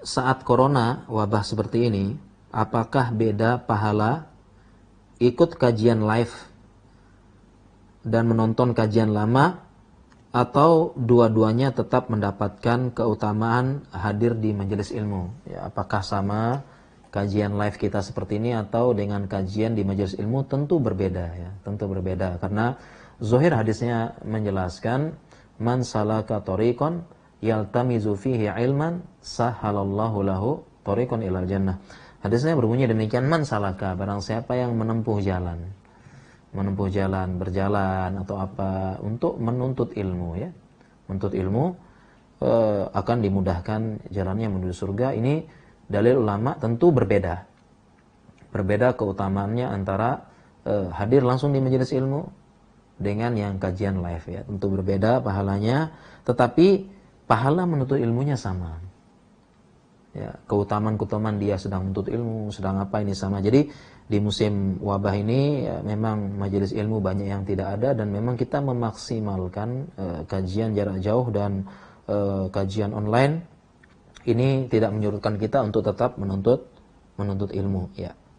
saat corona wabah seperti ini, apakah beda pahala ikut kajian live dan menonton kajian lama atau dua-duanya tetap mendapatkan keutamaan hadir di majelis ilmu? Ya, apakah sama kajian live kita seperti ini atau dengan kajian di majelis ilmu tentu berbeda ya, tentu berbeda karena Zohir hadisnya menjelaskan man salaka tariqan yaltamizu fihi ilman sahhalallahu lahu tariqan ilal jannah. Hadisnya berbunyi demikian man salaka barang siapa yang menempuh jalan menempuh jalan, berjalan atau apa untuk menuntut ilmu ya. Menuntut ilmu e, akan dimudahkan jalannya menuju surga. Ini dalil ulama tentu berbeda. Berbeda keutamaannya antara e, hadir langsung di majelis ilmu dengan yang kajian live ya. Tentu berbeda pahalanya, tetapi pahala menuntut ilmunya sama. Ya, keutamaan-keutamaan dia sedang menuntut ilmu, sedang apa ini sama. Jadi di musim wabah ini ya, memang majelis ilmu banyak yang tidak ada dan memang kita memaksimalkan uh, kajian jarak jauh dan uh, kajian online ini tidak menyurutkan kita untuk tetap menuntut menuntut ilmu ya.